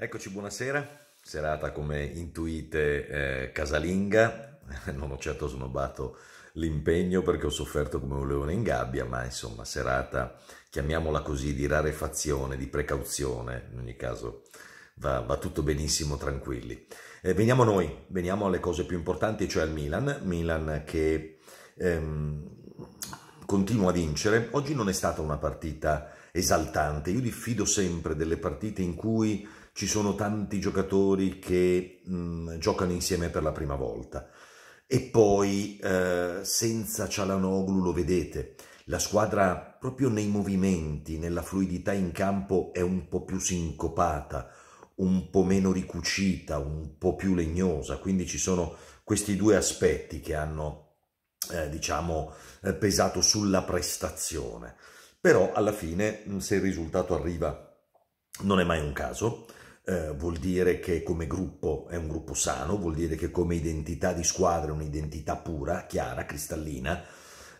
Eccoci, buonasera, serata come intuite eh, casalinga, non ho certo snobbato l'impegno perché ho sofferto come un leone in gabbia, ma insomma serata, chiamiamola così, di rarefazione, di precauzione, in ogni caso va, va tutto benissimo, tranquilli. Eh, veniamo noi, veniamo alle cose più importanti, cioè al Milan, Milan che ehm, continua a vincere, oggi non è stata una partita esaltante, io diffido sempre delle partite in cui ci sono tanti giocatori che mh, giocano insieme per la prima volta. E poi eh, senza Cialanoglu lo vedete, la squadra proprio nei movimenti, nella fluidità in campo è un po' più sincopata, un po' meno ricucita, un po' più legnosa, quindi ci sono questi due aspetti che hanno, eh, diciamo, eh, pesato sulla prestazione. Però alla fine, se il risultato arriva, non è mai un caso, eh, vuol dire che come gruppo è un gruppo sano, vuol dire che come identità di squadra è un'identità pura, chiara, cristallina,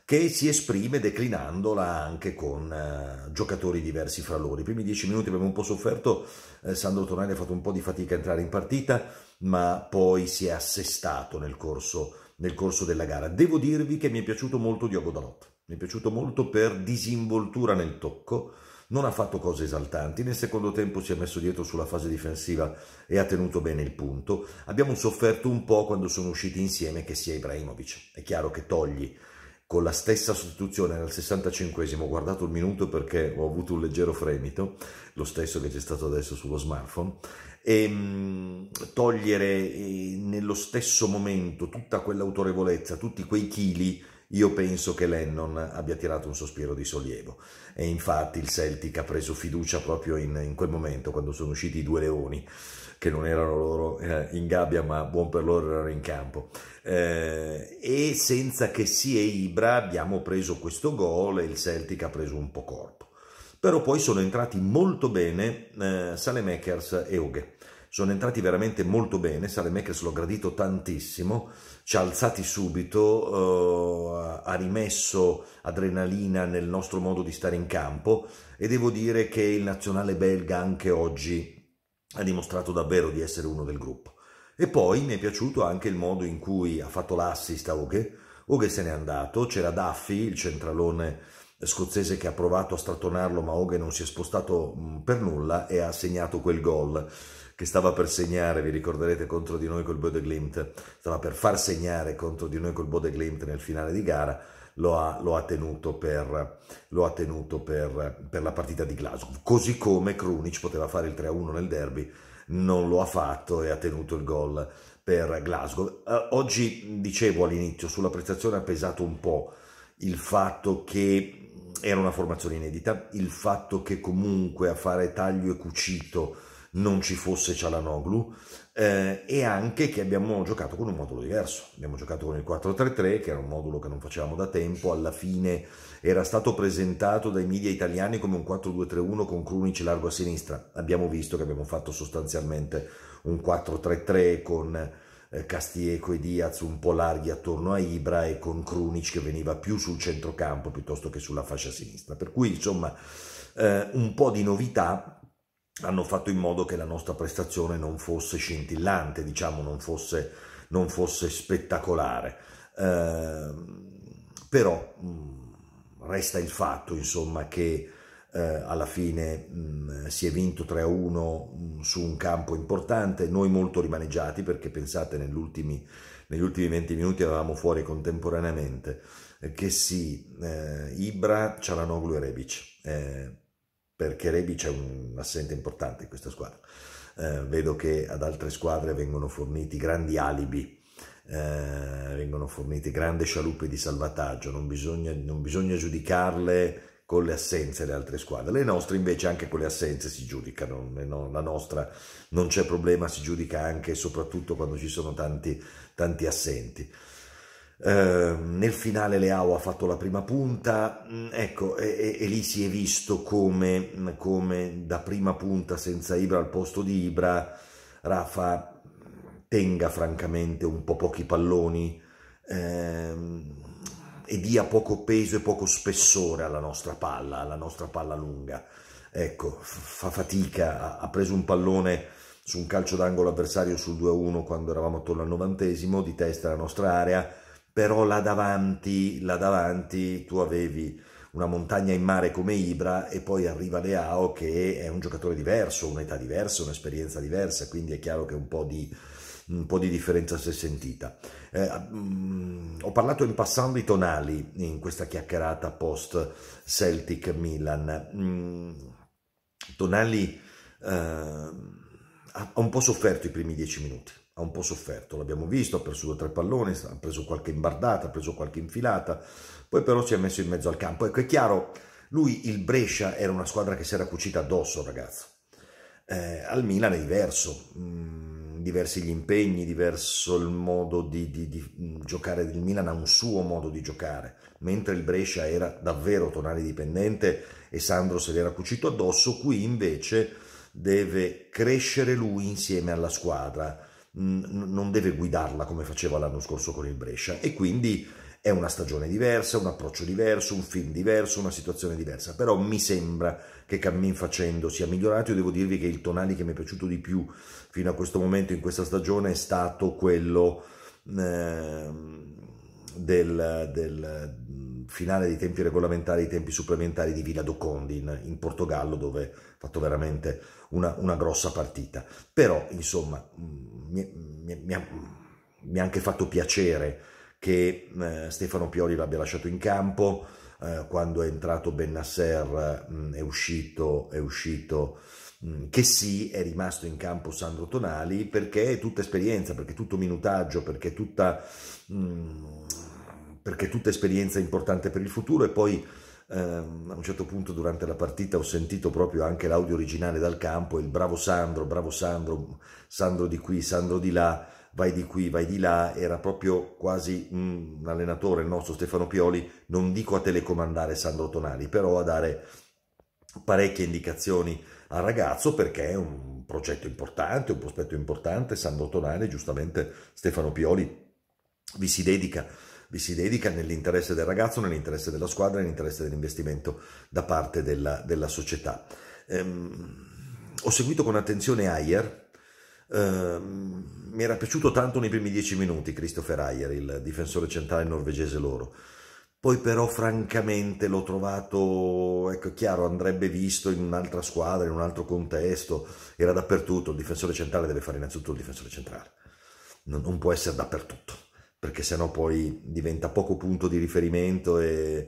che si esprime declinandola anche con eh, giocatori diversi fra loro. I primi dieci minuti abbiamo un po' sofferto, eh, Sandro Tonelli ha fatto un po' di fatica a entrare in partita, ma poi si è assestato nel corso, nel corso della gara. Devo dirvi che mi è piaciuto molto Diogo Dalot, mi è piaciuto molto per disinvoltura nel tocco, non ha fatto cose esaltanti, nel secondo tempo si è messo dietro sulla fase difensiva e ha tenuto bene il punto. Abbiamo sofferto un po' quando sono usciti insieme che sia Ibrahimovic. È chiaro che togli con la stessa sostituzione nel 65esimo, ho guardato il minuto perché ho avuto un leggero fremito, lo stesso che c'è stato adesso sullo smartphone, e ehm, togliere eh, nello stesso momento tutta quell'autorevolezza, tutti quei chili io penso che Lennon abbia tirato un sospiro di sollievo e infatti il Celtic ha preso fiducia proprio in, in quel momento quando sono usciti i due leoni che non erano loro eh, in gabbia ma buon per loro erano in campo eh, e senza che sia Ibra abbiamo preso questo gol e il Celtic ha preso un po' corpo però poi sono entrati molto bene eh, Salemekers e Oghe sono entrati veramente molto bene, Sale Makers l'ho gradito tantissimo, ci ha alzati subito, eh, ha rimesso adrenalina nel nostro modo di stare in campo e devo dire che il nazionale belga anche oggi ha dimostrato davvero di essere uno del gruppo. E poi mi è piaciuto anche il modo in cui ha fatto l'assist a Oge, Oge se n'è andato, c'era Duffy, il centralone scozzese che ha provato a strattonarlo ma Oge non si è spostato mm, per nulla e ha segnato quel gol che stava per segnare, vi ricorderete, contro di noi col Bode Glimt, stava per far segnare contro di noi col Bode Glimt nel finale di gara, lo ha, lo ha, tenuto, per, lo ha tenuto per, per, la partita di Glasgow. Così come Krunic poteva fare il 3-1 nel derby, non lo ha fatto e ha tenuto il gol per Glasgow. Eh, oggi, dicevo all'inizio, sulla prestazione ha pesato un po' il fatto che era una formazione inedita, il fatto che comunque a fare taglio e cucito non ci fosse Cialanoglu eh, e anche che abbiamo giocato con un modulo diverso. Abbiamo giocato con il 4-3-3 che era un modulo che non facevamo da tempo, alla fine era stato presentato dai media italiani come un 4-2-3-1 con Krunic largo a sinistra. Abbiamo visto che abbiamo fatto sostanzialmente un 4-3-3 con eh, Castieco e Diaz un po' larghi attorno a Ibra e con Krunic che veniva più sul centrocampo piuttosto che sulla fascia sinistra. Per cui insomma eh, un po' di novità hanno fatto in modo che la nostra prestazione non fosse scintillante, diciamo, non fosse, non fosse spettacolare. Eh, però mh, mm, resta il fatto, insomma, che eh, alla fine mh, mm, si è vinto 3-1 a mm, su un campo importante, noi molto rimaneggiati, perché pensate, negli ultimi, negli ultimi 20 minuti eravamo fuori contemporaneamente, eh, che si eh, Ibra, Cialanoglu e Rebic eh, perché Rebic c'è un assente importante in questa squadra. Eh, vedo che ad altre squadre vengono forniti grandi alibi, eh, vengono fornite grandi scialuppe di salvataggio, non bisogna, non bisogna, giudicarle con le assenze le altre squadre. Le nostre invece anche con le assenze si giudicano, la nostra non c'è problema, si giudica anche e soprattutto quando ci sono tanti, tanti assenti. Ehm, nel finale Leao ha fatto la prima punta, mm, ecco, e, e, lì si è visto come, mm, come da prima punta senza Ibra al posto di Ibra, Rafa tenga francamente un po' pochi palloni ehm, e dia poco peso e poco spessore alla nostra palla, alla nostra palla lunga. Ecco, fa fatica, ha preso un pallone su un calcio d'angolo avversario sul 2-1 quando eravamo attorno al novantesimo di testa alla nostra area però là davanti, là davanti tu avevi una montagna in mare come Ibra e poi arriva Leao che è un giocatore diverso, un'età diversa, un'esperienza diversa, quindi è chiaro che un po' di, un po di differenza si è sentita. Eh, mh, mm, ho parlato in passando di Tonali in questa chiacchierata post Celtic Milan. Mm, Tonali eh, ha un po' sofferto i primi dieci minuti ha un po' sofferto, l'abbiamo visto, ha perso due o tre palloni, ha preso qualche imbardata, ha preso qualche infilata, poi però si è messo in mezzo al campo. Ecco, è chiaro, lui il Brescia era una squadra che si era cucita addosso, ragazzo. Eh, al Milan è diverso, mm, diversi gli impegni, diverso il modo di, di, di mm, giocare, il Milan ha un suo modo di giocare, mentre il Brescia era davvero tonale dipendente e Sandro se l'era cucito addosso, qui invece deve crescere lui insieme alla squadra non deve guidarla come faceva l'anno scorso con il Brescia e quindi è una stagione diversa, un approccio diverso, un film diverso, una situazione diversa, però mi sembra che cammin facendo sia migliorato, io devo dirvi che il Tonali che mi è piaciuto di più fino a questo momento in questa stagione è stato quello... Eh, del, del, mm, finale dei tempi regolamentari, dei tempi supplementari di Villa do Condin in, Portogallo, dove ha fatto veramente una, una, grossa partita. Però, insomma, mm, mm, mi, ha, anche fatto piacere che eh, Stefano Pioli l'abbia lasciato in campo. Eh, quando è entrato Bennasser mh, è uscito, è uscito che sì, è rimasto in campo Sandro Tonali perché è tutta esperienza, perché è tutto minutaggio, perché è tutta mh, perché tutta esperienza è importante per il futuro e poi ehm, a un certo punto durante la partita ho sentito proprio anche l'audio originale dal campo il bravo Sandro, bravo Sandro, Sandro di qui, Sandro di là, vai di qui, vai di là, era proprio quasi un allenatore, il nostro Stefano Pioli, non dico a telecomandare Sandro Tonali, però a dare parecchie indicazioni al ragazzo perché è un progetto importante, un prospetto importante, Sandro Tonali, giustamente Stefano Pioli vi si dedica vi si dedica nell'interesse del ragazzo, nell'interesse della squadra, nell'interesse dell'investimento da parte della, della società. Ehm, ho seguito con attenzione Ayer, ehm, mi era piaciuto tanto nei primi dieci minuti Christopher Ayer, il difensore centrale norvegese loro. Poi però francamente l'ho trovato, ecco chiaro, andrebbe visto in un'altra squadra, in un altro contesto, era dappertutto, il difensore centrale deve fare innanzitutto il difensore centrale, non, non può essere dappertutto perché sennò poi diventa poco punto di riferimento e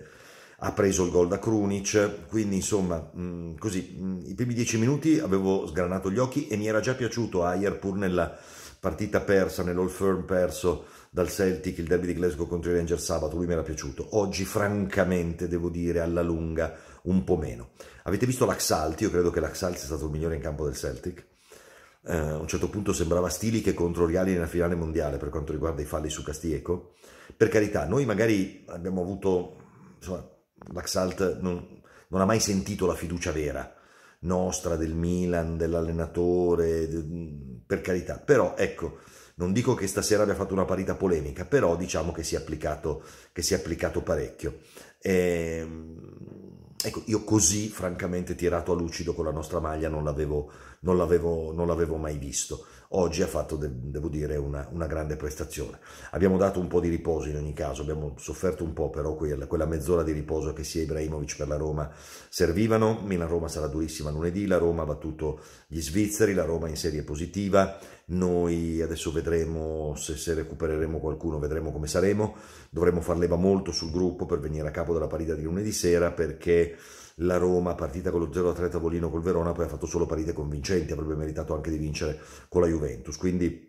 ha preso il gol da Krunic, quindi insomma mm, così mm, i primi dieci minuti avevo sgranato gli occhi e mi era già piaciuto Ayer pur nella partita persa, nell'All Firm perso dal Celtic, il derby di Glasgow contro i Rangers sabato, lui mi era piaciuto, oggi francamente devo dire alla lunga un po' meno. Avete visto l'Axalt? Io credo che l'Axalt sia stato il migliore in campo del Celtic eh, a un certo punto sembrava Stiliche contro Riali nella finale mondiale per quanto riguarda i falli su Castieco. Per carità, noi magari abbiamo avuto, insomma, l'Axalt non, non ha mai sentito la fiducia vera nostra, del Milan, dell'allenatore, per carità, però ecco, non dico che stasera abbia fatto una parita polemica, però diciamo che si è applicato, si è applicato parecchio. E, ehm, ecco, io così francamente tirato a lucido con la nostra maglia non l'avevo, non l'avevo, non l'avevo mai visto. Oggi ha fatto, devo dire, una, una, grande prestazione. Abbiamo dato un po' di riposo in ogni caso, abbiamo sofferto un po' però quella, quella mezz'ora di riposo che sia Ibrahimovic per la Roma servivano. Milan-Roma sarà durissima lunedì, la Roma ha battuto gli svizzeri, la Roma in serie positiva. Noi adesso vedremo se, se recupereremo qualcuno, vedremo come saremo. Dovremo far leva molto sul gruppo per venire a capo della partita di lunedì sera perché la Roma, partita con lo 0-3 tavolino col Verona, poi ha fatto solo partite convincenti, avrebbe meritato anche di vincere con la Juventus. Quindi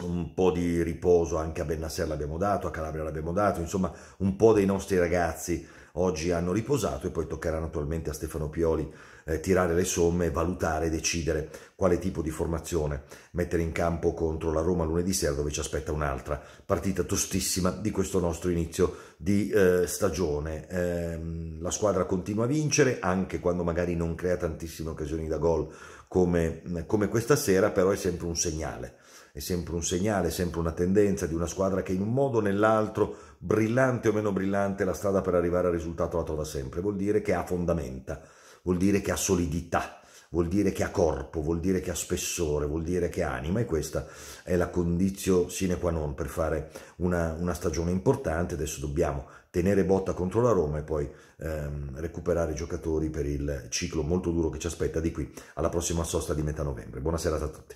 un po' di riposo anche a Bennasser l'abbiamo dato, a Calabria l'abbiamo dato, insomma un po' dei nostri ragazzi oggi hanno riposato e poi toccherà naturalmente a Stefano Pioli eh, tirare le somme, valutare, decidere quale tipo di formazione mettere in campo contro la Roma lunedì sera dove ci aspetta un'altra partita tostissima di questo nostro inizio di eh, stagione. Eh, la squadra continua a vincere anche quando magari non crea tantissime occasioni da gol come, come questa sera, però è sempre un segnale è sempre un segnale, sempre una tendenza di una squadra che in un modo o nell'altro, brillante o meno brillante, la strada per arrivare al risultato la trova sempre. Vuol dire che ha fondamenta, vuol dire che ha solidità, vuol dire che ha corpo, vuol dire che ha spessore, vuol dire che ha anima e questa è la condizione sine qua non per fare una, una, stagione importante. Adesso dobbiamo tenere botta contro la Roma e poi ehm, recuperare i giocatori per il ciclo molto duro che ci aspetta di qui alla prossima sosta di metà novembre. Buona serata a tutti.